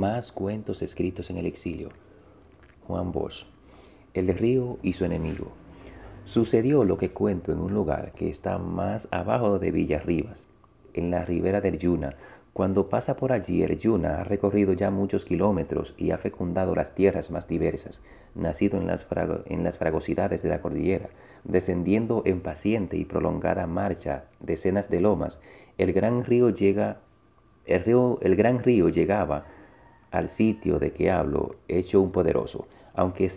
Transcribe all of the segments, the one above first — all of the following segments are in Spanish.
más cuentos escritos en el exilio. Juan Bosch, El río y su enemigo. Sucedió lo que cuento en un lugar que está más abajo de Villarribas, en la ribera del Yuna. Cuando pasa por allí, el Yuna ha recorrido ya muchos kilómetros y ha fecundado las tierras más diversas, nacido en las, en las fragosidades de la cordillera, descendiendo en paciente y prolongada marcha decenas de lomas, el gran río llega, el, río, el gran río llegaba al sitio de que hablo, hecho un poderoso, aunque,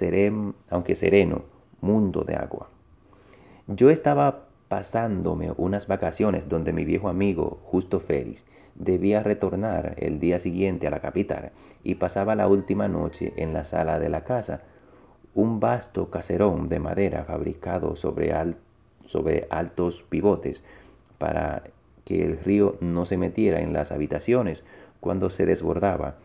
aunque sereno, mundo de agua. Yo estaba pasándome unas vacaciones donde mi viejo amigo, Justo Félix, debía retornar el día siguiente a la capital y pasaba la última noche en la sala de la casa, un vasto caserón de madera fabricado sobre, sobre altos pivotes para que el río no se metiera en las habitaciones cuando se desbordaba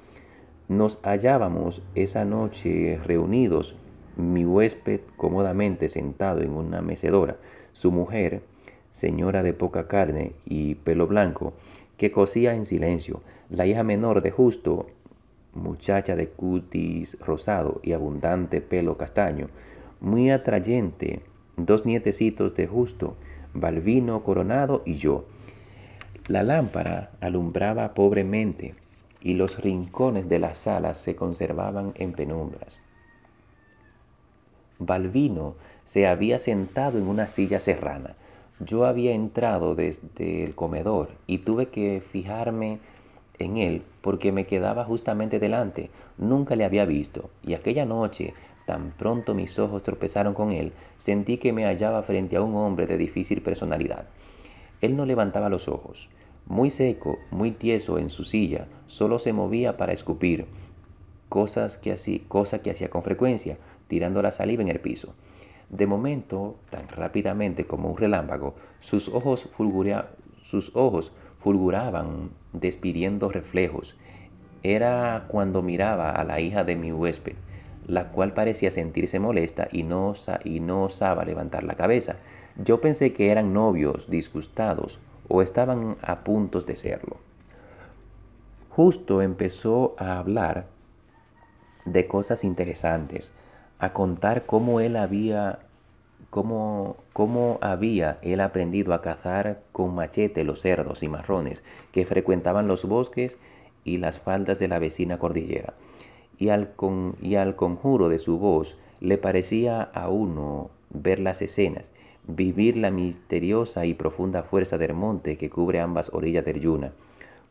nos hallábamos esa noche reunidos, mi huésped cómodamente sentado en una mecedora, su mujer, señora de poca carne y pelo blanco, que cosía en silencio, la hija menor de Justo, muchacha de cutis rosado y abundante pelo castaño, muy atrayente, dos nietecitos de Justo, Balvino Coronado y yo. La lámpara alumbraba pobremente, y los rincones de las sala se conservaban en penumbras. Balvino se había sentado en una silla serrana. Yo había entrado desde el comedor y tuve que fijarme en él porque me quedaba justamente delante. Nunca le había visto y aquella noche, tan pronto mis ojos tropezaron con él, sentí que me hallaba frente a un hombre de difícil personalidad. Él no levantaba los ojos. Muy seco, muy tieso en su silla, solo se movía para escupir, cosas que cosa que hacía con frecuencia, tirando la saliva en el piso. De momento, tan rápidamente como un relámpago, sus ojos, fulguraban despidiendo reflejos. Era cuando miraba a la hija de mi huésped, la cual parecía sentirse molesta y no, y no osaba levantar la cabeza. Yo pensé que eran novios disgustados o estaban a puntos de serlo. Justo empezó a hablar de cosas interesantes, a contar cómo él había cómo, cómo había él aprendido a cazar con machete los cerdos y marrones que frecuentaban los bosques y las faldas de la vecina cordillera. Y al, y al conjuro de su voz le parecía a uno ver las escenas vivir la misteriosa y profunda fuerza del monte que cubre ambas orillas del Yuna.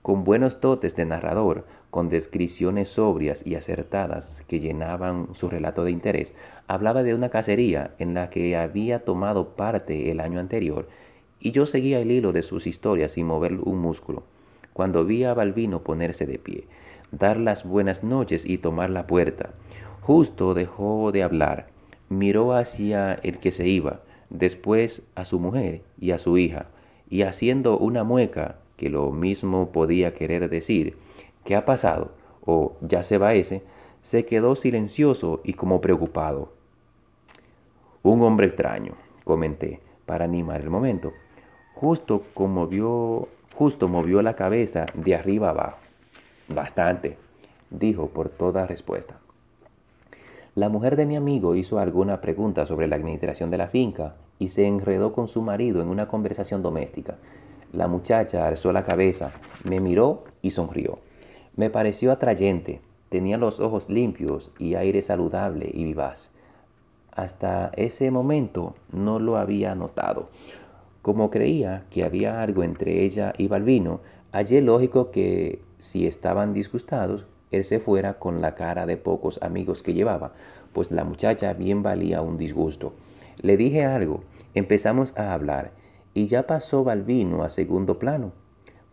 Con buenos dotes de narrador, con descripciones sobrias y acertadas que llenaban su relato de interés, hablaba de una cacería en la que había tomado parte el año anterior, y yo seguía el hilo de sus historias sin mover un músculo. Cuando vi a Balbino ponerse de pie, dar las buenas noches y tomar la puerta, justo dejó de hablar, miró hacia el que se iba, después a su mujer y a su hija, y haciendo una mueca que lo mismo podía querer decir, ¿qué ha pasado? o ya se va ese, se quedó silencioso y como preocupado. Un hombre extraño, comenté, para animar el momento. Justo como vio, justo movió la cabeza de arriba abajo. Bastante, dijo por toda respuesta. La mujer de mi amigo hizo alguna pregunta sobre la administración de la finca y se enredó con su marido en una conversación doméstica. La muchacha alzó la cabeza, me miró y sonrió. Me pareció atrayente, tenía los ojos limpios y aire saludable y vivaz. Hasta ese momento no lo había notado. Como creía que había algo entre ella y Balbino, hallé lógico que si estaban disgustados, él se fuera con la cara de pocos amigos que llevaba, pues la muchacha bien valía un disgusto. Le dije algo, empezamos a hablar, y ya pasó Balbino a segundo plano.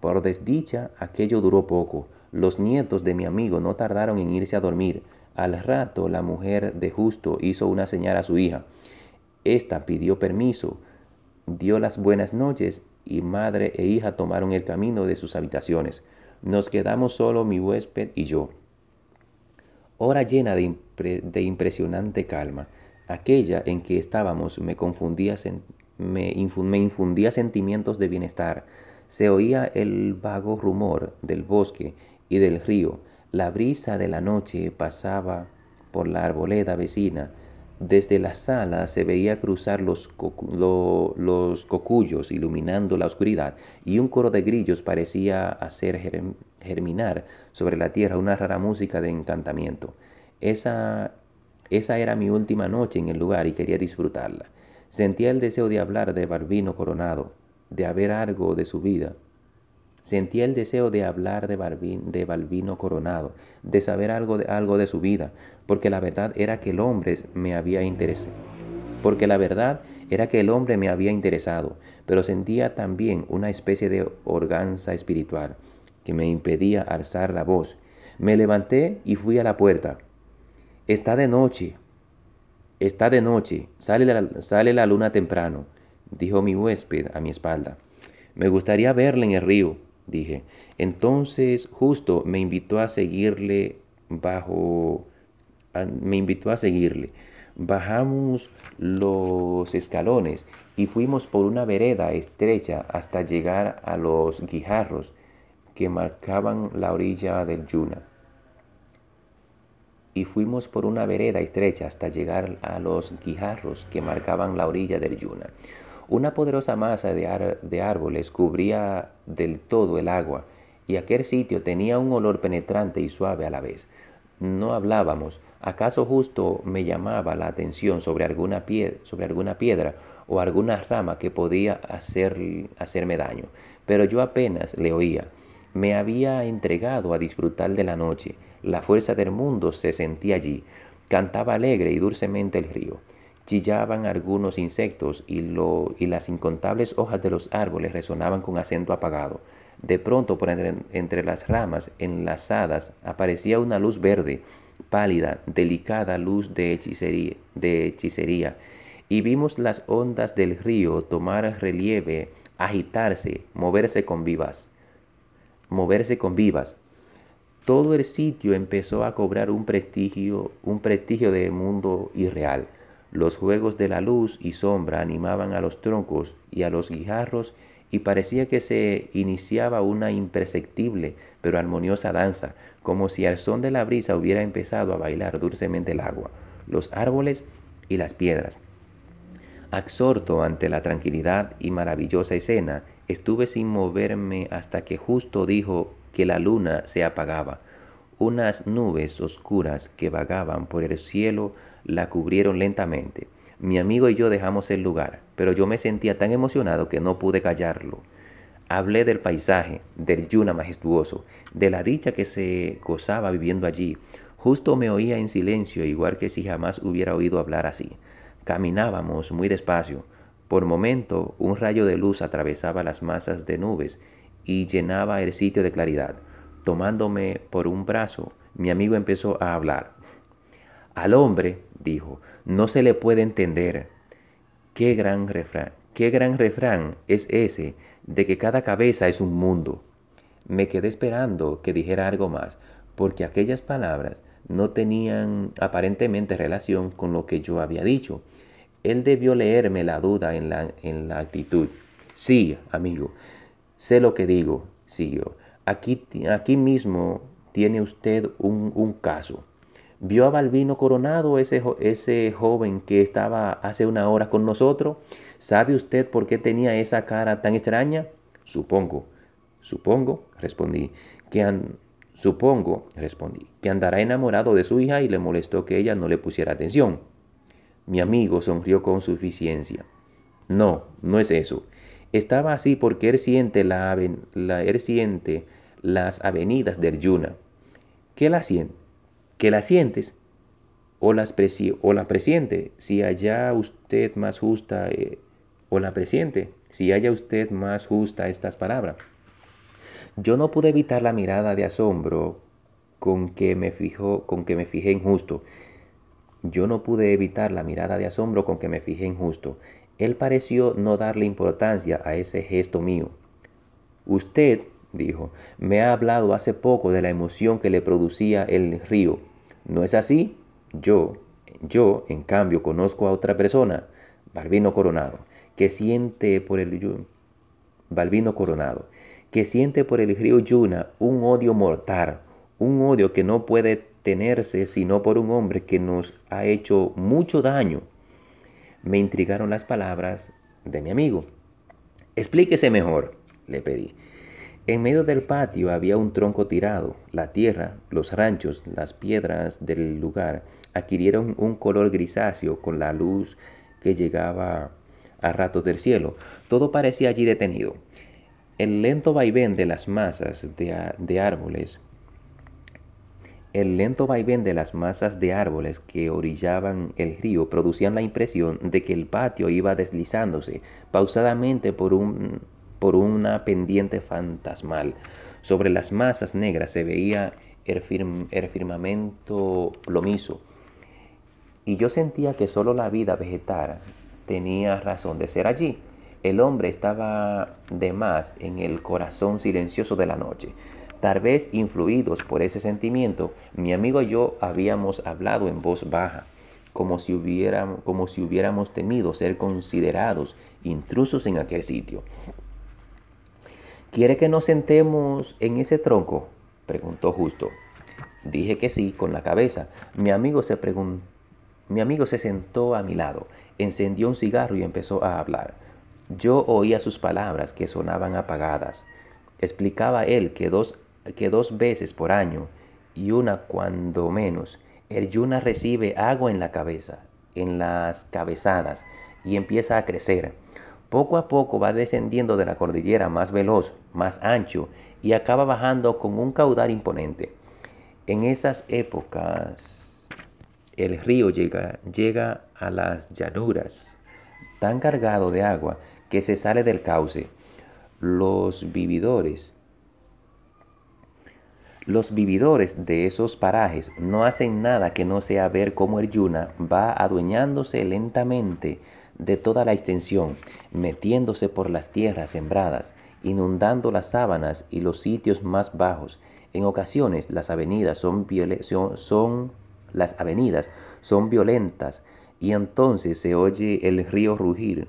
Por desdicha, aquello duró poco. Los nietos de mi amigo no tardaron en irse a dormir. Al rato la mujer de justo hizo una señal a su hija. Esta pidió permiso, dio las buenas noches y madre e hija tomaron el camino de sus habitaciones. Nos quedamos solo mi huésped y yo. Hora llena de, impresionante calma. Aquella en que estábamos me, confundía me infundía sentimientos de bienestar. Se oía el vago rumor del bosque y del río. La brisa de la noche pasaba por la arboleda vecina desde la sala se veía cruzar los, cocuyos iluminando la oscuridad y un coro de grillos parecía hacer germinar sobre la tierra una rara música de encantamiento. Esa, esa era mi última noche en el lugar y quería disfrutarla. Sentía el deseo de hablar de Barbino Coronado, de haber algo de su vida, Sentía el deseo de hablar de, Balvino de Balbino Coronado, de saber algo de, algo de su vida, porque la verdad era que el hombre me había interesado. Porque la verdad era que el hombre me había interesado, pero sentía también una especie de organza espiritual que me impedía alzar la voz. Me levanté y fui a la puerta. Está de noche, está de noche, sale la, sale la luna temprano, dijo mi huésped a mi espalda. Me gustaría verle en el río, dije. Entonces justo me invitó a seguirle bajo, me invitó a seguirle. Bajamos los escalones y fuimos por una vereda estrecha hasta llegar a los guijarros que marcaban la orilla del Yuna. Y fuimos por una vereda estrecha hasta llegar a los guijarros que marcaban la orilla del Yuna. Una poderosa masa de, árboles cubría del todo el agua y aquel sitio tenía un olor penetrante y suave a la vez. No hablábamos. ¿Acaso justo me llamaba la atención sobre alguna, sobre alguna piedra o alguna rama que podía hacerme daño? Pero yo apenas le oía. Me había entregado a disfrutar de la noche. La fuerza del mundo se sentía allí. Cantaba alegre y dulcemente el río. Chillaban algunos insectos y, las incontables hojas de los árboles resonaban con acento apagado. De pronto, por entre, las ramas enlazadas, aparecía una luz verde, pálida, delicada luz de hechicería, de hechicería, y vimos las ondas del río tomar relieve, agitarse, moverse con vivas, moverse con vivas. Todo el sitio empezó a cobrar un prestigio, un prestigio de mundo irreal. Los juegos de la luz y sombra animaban a los troncos y a los guijarros y parecía que se iniciaba una imperceptible pero armoniosa danza, como si al son de la brisa hubiera empezado a bailar dulcemente el agua, los árboles y las piedras. Absorto ante la tranquilidad y maravillosa escena, estuve sin moverme hasta que justo dijo que la luna se apagaba. Unas nubes oscuras que vagaban por el cielo la cubrieron lentamente. Mi amigo y yo dejamos el lugar, pero yo me sentía tan emocionado que no pude callarlo. Hablé del paisaje, del yuna majestuoso, de la dicha que se gozaba viviendo allí. Justo me oía en silencio, igual que si jamás hubiera oído hablar así. Caminábamos muy despacio. Por momento, un rayo de luz atravesaba las masas de nubes y llenaba el sitio de claridad. Tomándome por un brazo, mi amigo empezó a hablar. Al hombre, dijo, no se le puede entender. Qué gran refrán, qué gran es ese de que cada cabeza es un mundo. Me quedé esperando que dijera algo más, porque aquellas palabras no tenían aparentemente relación con lo que yo había dicho. Él debió leerme la duda en la, en la actitud. Sí, amigo, sé lo que digo, siguió. Aquí, aquí mismo tiene usted un, caso. ¿Vio a Balbino Coronado, ese, ese joven que estaba hace una hora con nosotros? ¿Sabe usted por qué tenía esa cara tan extraña? Supongo, supongo, respondí, que supongo, respondí, que andará enamorado de su hija y le molestó que ella no le pusiera atención. Mi amigo sonrió con suficiencia. No, no es eso. Estaba así porque él siente, la, la siente las avenidas del Yuna. ¿Qué la siente? ¿Que la sientes? O, las o la presiente, si haya usted más justa, eh, o la presiente, si haya usted más justa estas palabras. Yo no pude evitar la mirada de asombro con que me fijó, con que me fijé en justo. Yo no pude evitar la mirada de asombro con que me fijé en justo. Él pareció no darle importancia a ese gesto mío. Usted, dijo, me ha hablado hace poco de la emoción que le producía el río. ¿No es así? Yo, yo, en cambio, conozco a otra persona, Balbino Coronado, que siente por el Balbino Coronado, que siente por el río Yuna un odio mortal, un odio que no puede tenerse sino por un hombre que nos ha hecho mucho daño. Me intrigaron las palabras de mi amigo. Explíquese mejor, le pedí. En medio del patio había un tronco tirado. La tierra, los ranchos, las piedras del lugar adquirieron un color grisáceo con la luz que llegaba a ratos del cielo. Todo parecía allí detenido. El lento vaivén de las masas de, de árboles el lento vaivén de las masas de árboles que orillaban el río producían la impresión de que el patio iba deslizándose pausadamente por, por una pendiente fantasmal. Sobre las masas negras se veía el, firmamento plomizo y yo sentía que solo la vida vegetal tenía razón de ser allí. El hombre estaba de más en el corazón silencioso de la noche. Tal vez influidos por ese sentimiento, mi amigo y yo habíamos hablado en voz baja, como si, hubiéramos, temido ser considerados intrusos en aquel sitio. ¿Quiere que nos sentemos en ese tronco? preguntó justo. Dije que sí, con la cabeza. Mi amigo se preguntó. Mi amigo se sentó a mi lado, encendió un cigarro y empezó a hablar. Yo oía sus palabras que sonaban apagadas. Explicaba él que dos que dos veces por año y una cuando menos, el yuna recibe agua en la cabeza, en las cabezadas, y empieza a crecer. Poco a poco va descendiendo de la cordillera más veloz, más ancho, y acaba bajando con un caudal imponente. En esas épocas, el río llega, llega a las llanuras, tan cargado de agua que se sale del cauce. Los vividores los vividores de esos parajes no hacen nada que no sea ver cómo el Yuna va adueñándose lentamente de toda la extensión, metiéndose por las tierras sembradas, inundando las sábanas y los sitios más bajos. En ocasiones las avenidas son, son, las avenidas son violentas y entonces se oye el río rugir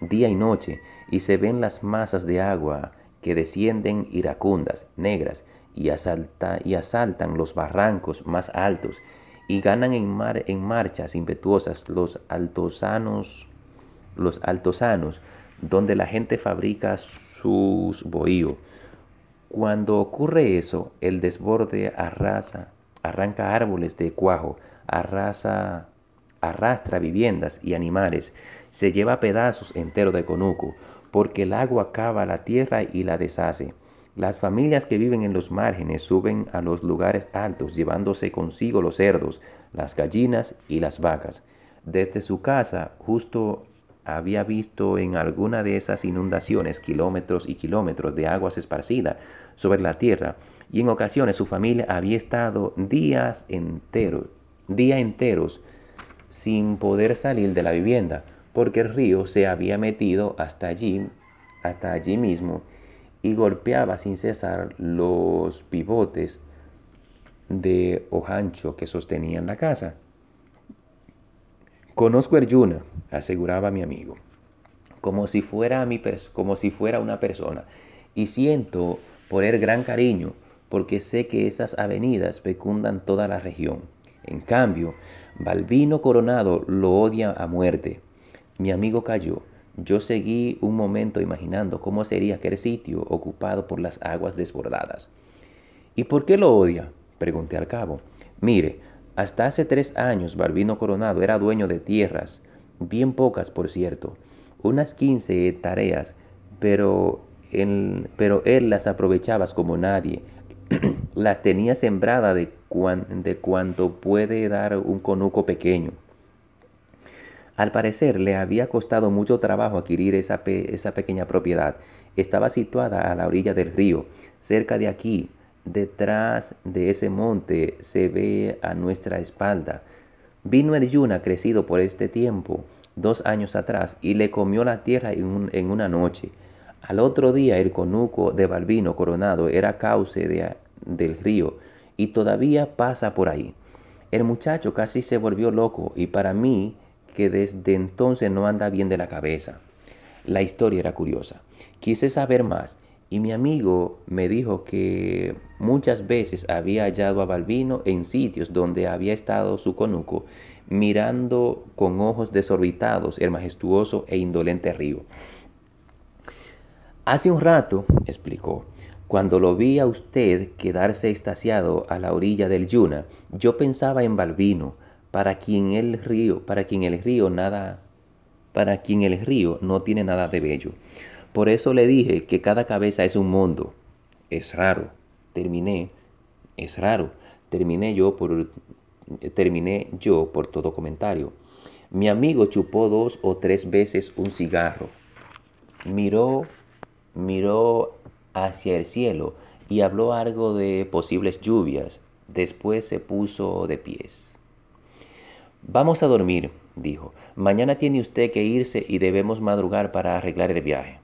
día y noche y se ven las masas de agua que descienden iracundas, negras, y, asalta, y asaltan los barrancos más altos y ganan en, mar, en marchas impetuosas los altosanos, los altosanos, donde la gente fabrica sus bohíos. Cuando ocurre eso, el desborde arrasa, arranca árboles de cuajo, arrasa, arrastra viviendas y animales, se lleva pedazos enteros de conuco, porque el agua cava la tierra y la deshace. Las familias que viven en los márgenes suben a los lugares altos, llevándose consigo los cerdos, las gallinas y las vacas. Desde su casa, justo había visto en alguna de esas inundaciones kilómetros y kilómetros de aguas esparcidas sobre la tierra, y en ocasiones su familia había estado días enteros, enteros sin poder salir de la vivienda, porque el río se había metido hasta allí, hasta allí mismo, y golpeaba sin cesar los pivotes de ojancho que sostenían la casa. Conozco a Erjuna, aseguraba mi amigo, como si fuera, mi como si fuera una persona, y siento por él gran cariño, porque sé que esas avenidas fecundan toda la región. En cambio, Balbino Coronado lo odia a muerte. Mi amigo cayó yo seguí un momento imaginando cómo sería aquel sitio ocupado por las aguas desbordadas. ¿Y por qué lo odia? Pregunté al cabo. Mire, hasta hace tres años Barbino Coronado era dueño de tierras, bien pocas por cierto, unas 15 tareas, pero él, las aprovechaba como nadie. las tenía sembrada de, de cuanto puede dar un conuco pequeño. Al parecer le había costado mucho trabajo adquirir esa, esa pequeña propiedad. Estaba situada a la orilla del río, cerca de aquí, detrás de ese monte se ve a nuestra espalda. Vino el yuna crecido por este tiempo, dos años atrás, y le comió la tierra en, una noche. Al otro día el conuco de Balbino Coronado era cauce del río y todavía pasa por ahí. El muchacho casi se volvió loco y para mí que desde entonces no anda bien de la cabeza. La historia era curiosa. Quise saber más y mi amigo me dijo que muchas veces había hallado a Balbino en sitios donde había estado su conuco, mirando con ojos desorbitados el majestuoso e indolente río. Hace un rato, explicó, cuando lo vi a usted quedarse extasiado a la orilla del Yuna, yo pensaba en Balbino, para quien el río, para quien el río nada, para quien el río no tiene nada de bello. Por eso le dije que cada cabeza es un mundo. Es raro. Terminé, es raro. Terminé yo por terminé yo por todo comentario. Mi amigo chupó dos o tres veces un cigarro. Miró, miró hacia el cielo y habló algo de posibles lluvias. Después se puso de pies. Vamos a dormir, dijo. Mañana tiene usted que irse y debemos madrugar para arreglar el viaje.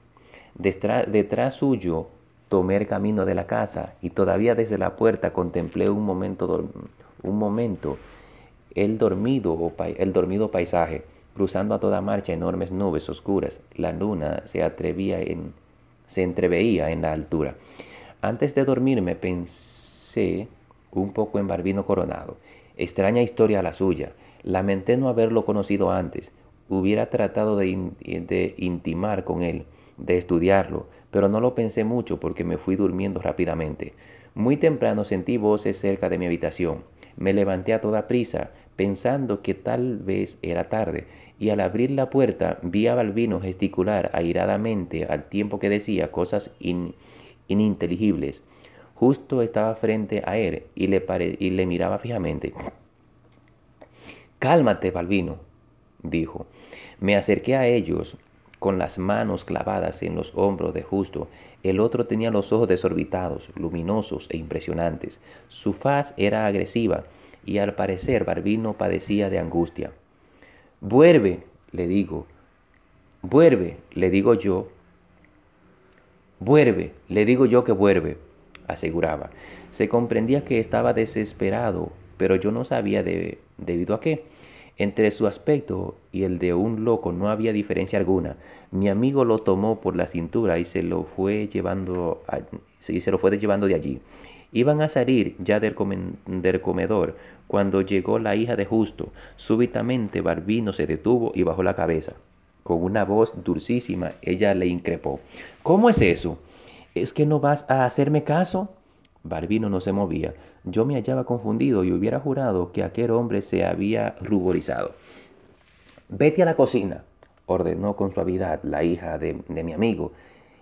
Detrás, suyo tomé el camino de la casa y todavía desde la puerta contemplé un momento, un momento el, dormido, el dormido paisaje, cruzando a toda marcha enormes nubes oscuras. La luna se atrevía en, se entreveía en la altura. Antes de dormirme pensé un poco en Barbino Coronado. Extraña historia la suya Lamenté no haberlo conocido antes. Hubiera tratado de, intimar con él, de estudiarlo, pero no lo pensé mucho porque me fui durmiendo rápidamente. Muy temprano sentí voces cerca de mi habitación. Me levanté a toda prisa, pensando que tal vez era tarde, y al abrir la puerta vi a Balbino gesticular airadamente al tiempo que decía cosas ininteligibles. Justo estaba frente a él y le, y le miraba fijamente. Cálmate, Balbino, dijo. Me acerqué a ellos con las manos clavadas en los hombros de Justo. El otro tenía los ojos desorbitados, luminosos e impresionantes. Su faz era agresiva y al parecer Balbino padecía de angustia. Vuelve, le digo. Vuelve, le digo yo. Vuelve, le digo yo que vuelve, aseguraba. Se comprendía que estaba desesperado, pero yo no sabía debido a qué. Entre su aspecto y el de un loco no había diferencia alguna. Mi amigo lo tomó por la cintura y se lo fue llevando, se fue llevando de allí. Iban a salir ya del, del comedor cuando llegó la hija de Justo. Súbitamente Barbino se detuvo y bajó la cabeza. Con una voz dulcísima ella le increpó. ¿Cómo es eso? ¿Es que no vas a hacerme caso? Barbino no se movía. Yo me hallaba confundido y hubiera jurado que aquel hombre se había ruborizado. Vete a la cocina, ordenó con suavidad la hija de, mi amigo,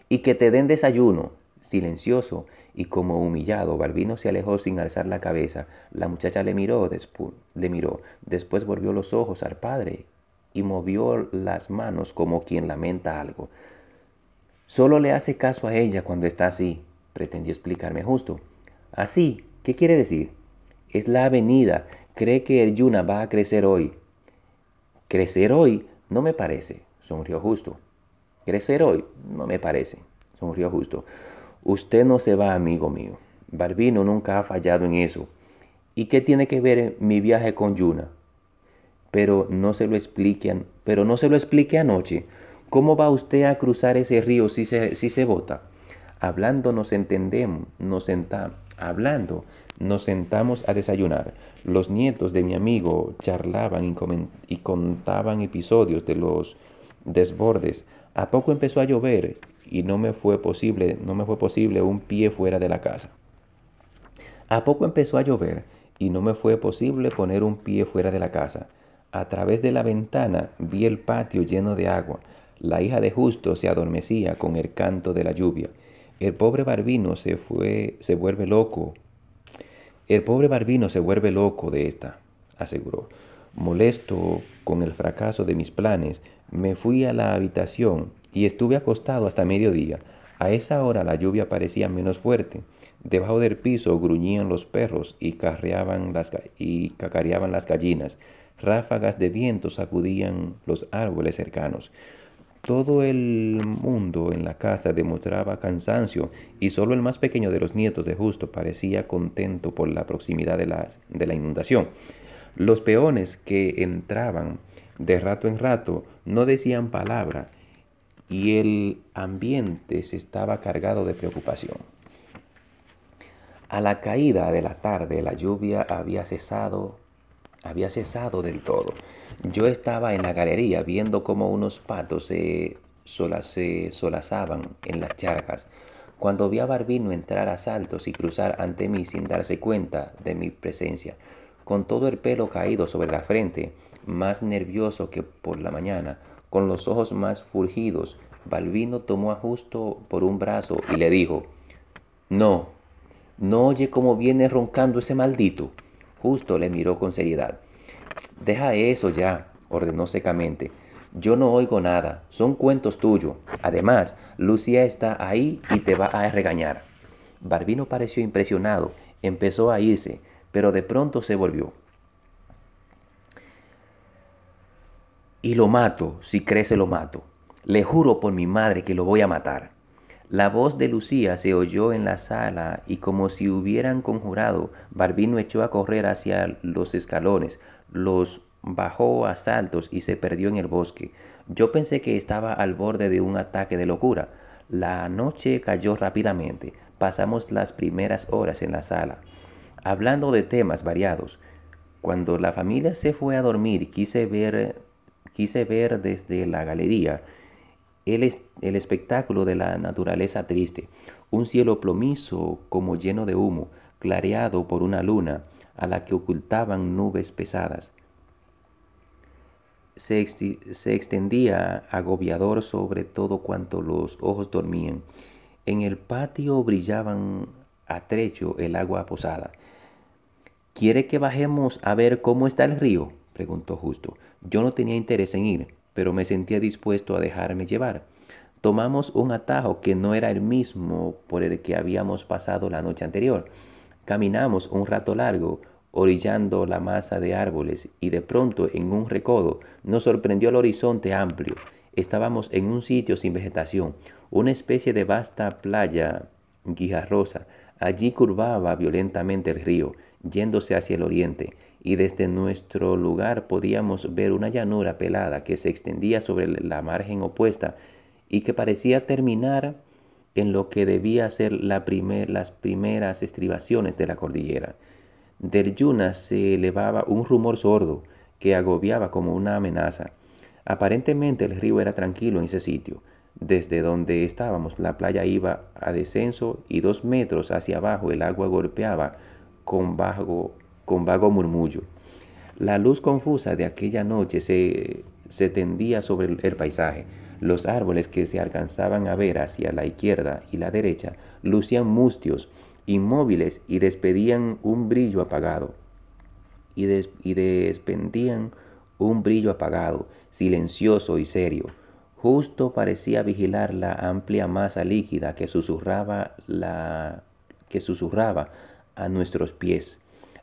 y que te den desayuno. Silencioso y como humillado, Barbino se alejó sin alzar la cabeza. La muchacha le miró, le miró, después volvió los ojos al padre y movió las manos como quien lamenta algo. Solo le hace caso a ella cuando está así, pretendió explicarme justo. Así, ¿qué quiere decir? Es la avenida. Cree que el Yuna va a crecer hoy. Crecer hoy no me parece, sonrió justo. Crecer hoy no me parece, sonrió justo. Usted no se va, amigo mío. Barbino nunca ha fallado en eso. ¿Y qué tiene que ver mi viaje con Yuna? Pero no se lo expliquen, pero no se lo explique anoche. ¿Cómo va usted a cruzar ese río si se, si se bota? Hablando nos entendemos, nos sentamos hablando, nos sentamos a desayunar. Los nietos de mi amigo charlaban y, contaban episodios de los desbordes. A poco empezó a llover y no me fue posible, no me fue posible un pie fuera de la casa. A poco empezó a llover y no me fue posible poner un pie fuera de la casa. A través de la ventana vi el patio lleno de agua. La hija de justo se adormecía con el canto de la lluvia. El pobre Barbino se, fue, se vuelve loco. El pobre Barbino se vuelve loco de esta, aseguró. Molesto con el fracaso de mis planes, me fui a la habitación y estuve acostado hasta mediodía. A esa hora la lluvia parecía menos fuerte. Debajo del piso gruñían los perros y, carreaban las, y cacareaban las gallinas. Ráfagas de viento sacudían los árboles cercanos. Todo el mundo en la casa demostraba cansancio y solo el más pequeño de los nietos de Justo parecía contento por la proximidad de la, de la inundación. Los peones que entraban de rato en rato no decían palabra y el ambiente se estaba cargado de preocupación. A la caída de la tarde la lluvia había cesado, había cesado del todo yo estaba en la galería viendo cómo unos patos se, solazaban en las charcas, cuando vi a Barbino entrar a saltos y cruzar ante mí sin darse cuenta de mi presencia, con todo el pelo caído sobre la frente, más nervioso que por la mañana, con los ojos más furgidos, Barbino tomó a Justo por un brazo y le dijo, No, no oye cómo viene roncando ese maldito. Justo le miró con seriedad. Deja eso ya, ordenó secamente. Yo no oigo nada, son cuentos tuyos. Además, Lucía está ahí y te va a regañar. Barbino pareció impresionado, empezó a irse, pero de pronto se volvió. Y lo mato, si crece lo mato. Le juro por mi madre que lo voy a matar. La voz de Lucía se oyó en la sala y como si hubieran conjurado, Barbino echó a correr hacia los escalones, los bajó a saltos y se perdió en el bosque. Yo pensé que estaba al borde de un ataque de locura. La noche cayó rápidamente. Pasamos las primeras horas en la sala, hablando de temas variados. Cuando la familia se fue a dormir, quise ver, quise ver desde la galería el, el espectáculo de la naturaleza triste. Un cielo plomizo como lleno de humo, clareado por una luna a la que ocultaban nubes pesadas. Se, extendía agobiador sobre todo cuanto los ojos dormían. En el patio brillaban a trecho el agua posada. ¿Quiere que bajemos a ver cómo está el río? preguntó Justo. Yo no tenía interés en ir, pero me sentía dispuesto a dejarme llevar. Tomamos un atajo que no era el mismo por el que habíamos pasado la noche anterior. Caminamos un rato largo, orillando la masa de árboles y de pronto en un recodo nos sorprendió el horizonte amplio. Estábamos en un sitio sin vegetación, una especie de vasta playa guijarrosa. Allí curvaba violentamente el río, yéndose hacia el oriente, y desde nuestro lugar podíamos ver una llanura pelada que se extendía sobre la margen opuesta y que parecía terminar en lo que debía ser la las primeras estribaciones de la cordillera. Del Yuna se elevaba un rumor sordo que agobiaba como una amenaza. Aparentemente el río era tranquilo en ese sitio. Desde donde estábamos la playa iba a descenso y dos metros hacia abajo el agua golpeaba con vago, con vago murmullo. La luz confusa de aquella noche se, tendía sobre el paisaje. Los árboles que se alcanzaban a ver hacia la izquierda y la derecha lucían mustios inmóviles y despedían un brillo apagado. Y, un brillo apagado, silencioso y serio. Justo parecía vigilar la amplia masa líquida que susurraba, la, que susurraba a nuestros pies.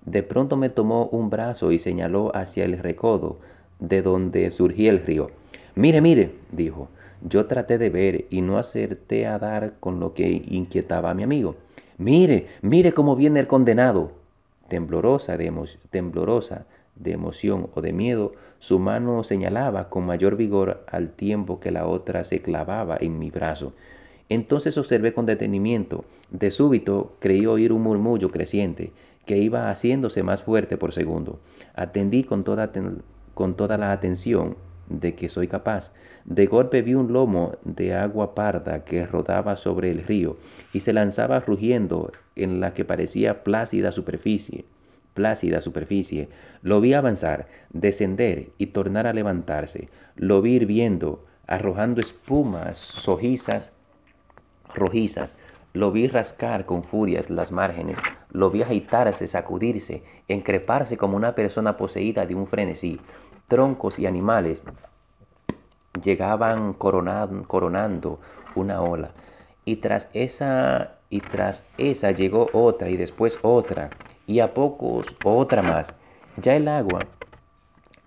De pronto me tomó un brazo y señaló hacia el recodo de donde surgía el río. Mire, mire, dijo. Yo traté de ver y no acerté a dar con lo que inquietaba a mi amigo. Mire, mire cómo viene el condenado. Temblorosa de, temblorosa de emoción o de miedo, su mano señalaba con mayor vigor al tiempo que la otra se clavaba en mi brazo. Entonces observé con detenimiento. De súbito creí oír un murmullo creciente que iba haciéndose más fuerte por segundo. Atendí con toda, con toda la atención de que soy capaz de golpe vi un lomo de agua parda que rodaba sobre el río y se lanzaba rugiendo en la que parecía plácida superficie. Plácida superficie. Lo vi avanzar, descender y tornar a levantarse. Lo vi hirviendo, arrojando espumas sojizas rojizas. Lo vi rascar con furia las márgenes, lo vi agitarse, sacudirse, encreparse como una persona poseída de un frenesí. Troncos y animales, llegaban coronando una ola. Y tras esa y tras esa llegó otra y después otra y a pocos otra más. Ya el agua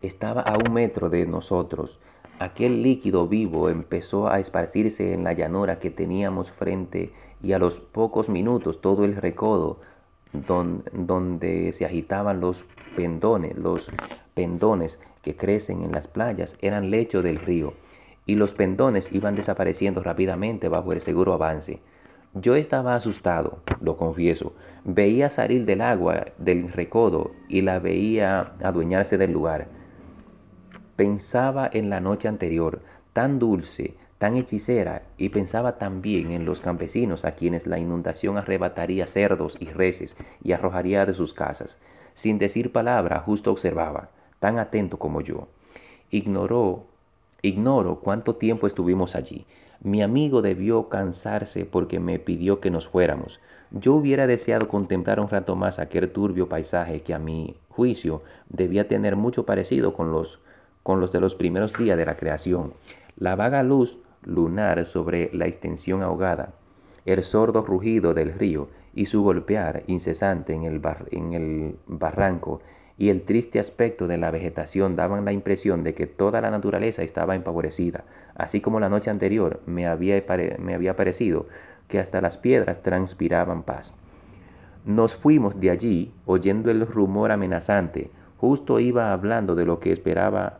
estaba a un metro de nosotros. Aquel líquido vivo empezó a esparcirse en la llanura que teníamos frente y a los pocos minutos todo el recodo donde se agitaban los pendones, los pendones que crecen en las playas eran lecho del río y los pendones iban desapareciendo rápidamente bajo el seguro avance. Yo estaba asustado, lo confieso. Veía salir del agua del recodo y la veía adueñarse del lugar. Pensaba en la noche anterior, tan dulce, tan hechicera, y pensaba también en los campesinos a quienes la inundación arrebataría cerdos y reses y arrojaría de sus casas. Sin decir palabra, justo observaba tan atento como yo. Ignoró, ignoro cuánto tiempo estuvimos allí. Mi amigo debió cansarse porque me pidió que nos fuéramos. Yo hubiera deseado contemplar un rato más aquel turbio paisaje que a mi juicio debía tener mucho parecido con los, con los de los primeros días de la creación. La vaga luz lunar sobre la extensión ahogada, el sordo rugido del río y su golpear incesante en el, en el barranco y el triste aspecto de la vegetación daban la impresión de que toda la naturaleza estaba empavorecida. así como la noche anterior me había, me había parecido que hasta las piedras transpiraban paz. Nos fuimos de allí oyendo el rumor amenazante. Justo iba hablando de lo que esperaba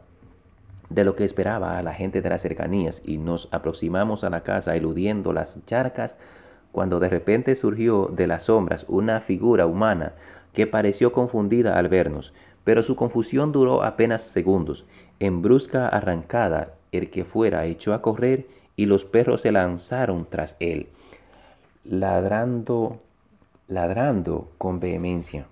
de lo que esperaba a la gente de las cercanías y nos aproximamos a la casa eludiendo las charcas cuando de repente surgió de las sombras una figura humana que pareció confundida al vernos, pero su confusión duró apenas segundos. En brusca arrancada, el que fuera echó a correr y los perros se lanzaron tras él, ladrando, ladrando con vehemencia.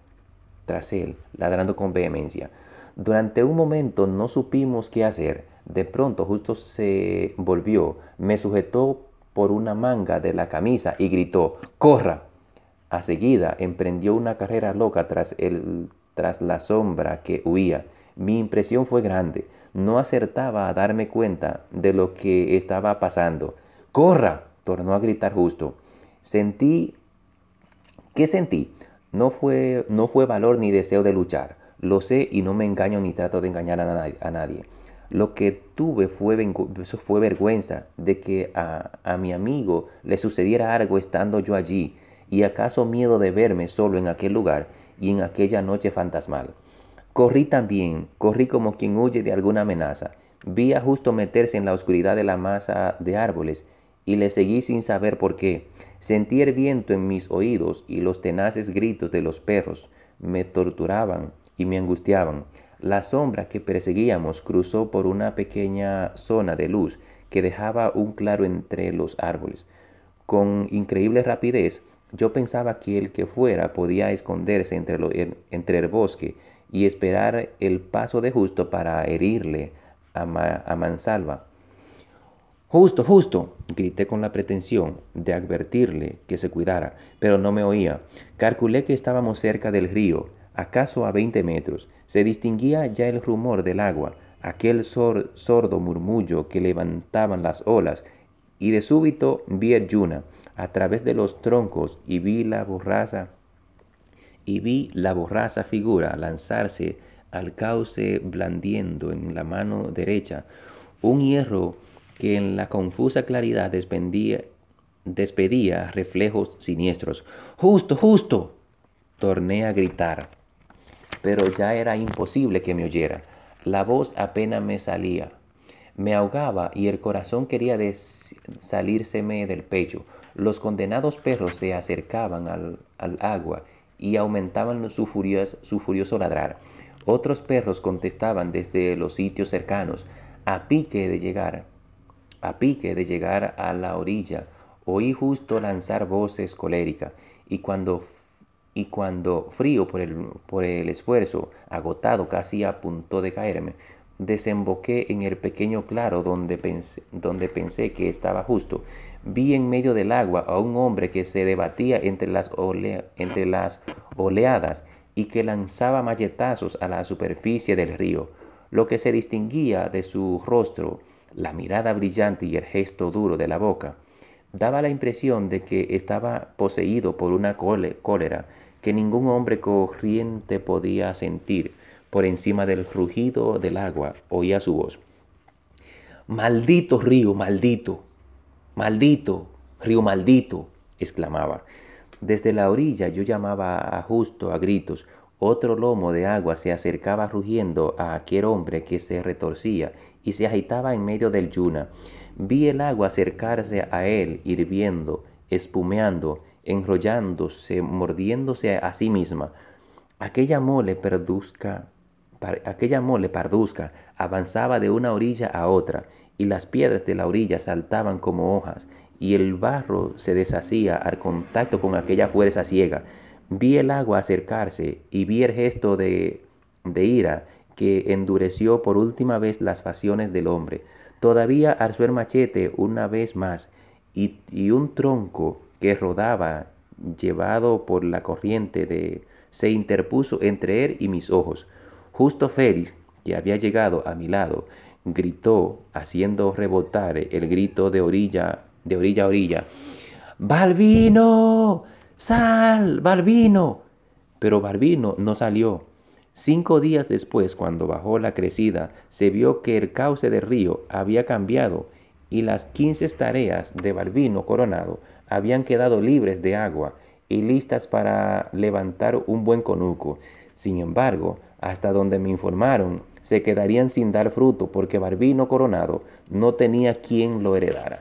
Tras él, ladrando con vehemencia. Durante un momento no supimos qué hacer. De pronto justo se volvió, me sujetó por una manga de la camisa y gritó, ¡Corra! A seguida emprendió una carrera loca tras, el, tras la sombra que huía. Mi impresión fue grande. No acertaba a darme cuenta de lo que estaba pasando. ¡Corra! tornó a gritar justo. Sentí... ¿Qué sentí? No fue, no fue valor ni deseo de luchar. Lo sé y no me engaño ni trato de engañar a nadie. Lo que tuve fue, fue vergüenza de que a, a mi amigo le sucediera algo estando yo allí y acaso miedo de verme solo en aquel lugar y en aquella noche fantasmal. Corrí también, corrí como quien huye de alguna amenaza. Vi a justo meterse en la oscuridad de la masa de árboles y le seguí sin saber por qué. Sentí el viento en mis oídos y los tenaces gritos de los perros me torturaban y me angustiaban. La sombra que perseguíamos cruzó por una pequeña zona de luz que dejaba un claro entre los árboles. Con increíble rapidez yo pensaba que el que fuera podía esconderse entre, el, bosque y esperar el paso de justo para herirle a, mansalva. Justo, justo, grité con la pretensión de advertirle que se cuidara, pero no me oía. Calculé que estábamos cerca del río, acaso a 20 metros. Se distinguía ya el rumor del agua, aquel sordo murmullo que levantaban las olas, y de súbito vi a Yuna a través de los troncos y vi la borraza y vi la borraza figura lanzarse al cauce blandiendo en la mano derecha un hierro que en la confusa claridad despedía, despedía reflejos siniestros. Justo, justo, torné a gritar, pero ya era imposible que me oyera. La voz apenas me salía. Me ahogaba y el corazón quería salírseme del pecho. Los condenados perros se acercaban al, agua y aumentaban su, furioso ladrar. Otros perros contestaban desde los sitios cercanos, a pique de llegar, a pique de llegar a la orilla. Oí justo lanzar voces coléricas y cuando, y cuando frío por el, esfuerzo, agotado casi a punto de caerme, desemboqué en el pequeño claro donde pensé, donde pensé que estaba justo vi en medio del agua a un hombre que se debatía entre las, entre las oleadas y que lanzaba malletazos a la superficie del río. Lo que se distinguía de su rostro, la mirada brillante y el gesto duro de la boca, daba la impresión de que estaba poseído por una cólera que ningún hombre corriente podía sentir. Por encima del rugido del agua oía su voz. Maldito río, maldito, Maldito, río maldito, exclamaba. Desde la orilla yo llamaba a justo a gritos. Otro lomo de agua se acercaba rugiendo a aquel hombre que se retorcía y se agitaba en medio del yuna. Vi el agua acercarse a él, hirviendo, espumeando, enrollándose, mordiéndose a sí misma. Aquella mole perduzca, aquella mole parduzca avanzaba de una orilla a otra y las piedras de la orilla saltaban como hojas, y el barro se deshacía al contacto con aquella fuerza ciega. Vi el agua acercarse y vi el gesto de, de ira que endureció por última vez las pasiones del hombre. Todavía arzó el machete una vez más y, un tronco que rodaba, llevado por la corriente de, se interpuso entre él y mis ojos. Justo Félix, que había llegado a mi lado, gritó, haciendo rebotar el grito de orilla, de orilla a orilla. ¡Balbino! ¡Sal! Balbino! Pero Barbino no salió. Cinco días después, cuando bajó la crecida, se vio que el cauce del río había cambiado y las quince tareas de Barbino Coronado habían quedado libres de agua y listas para levantar un buen conuco. Sin embargo, hasta donde me informaron, se quedarían sin dar fruto porque Barbino Coronado no tenía quien lo heredara.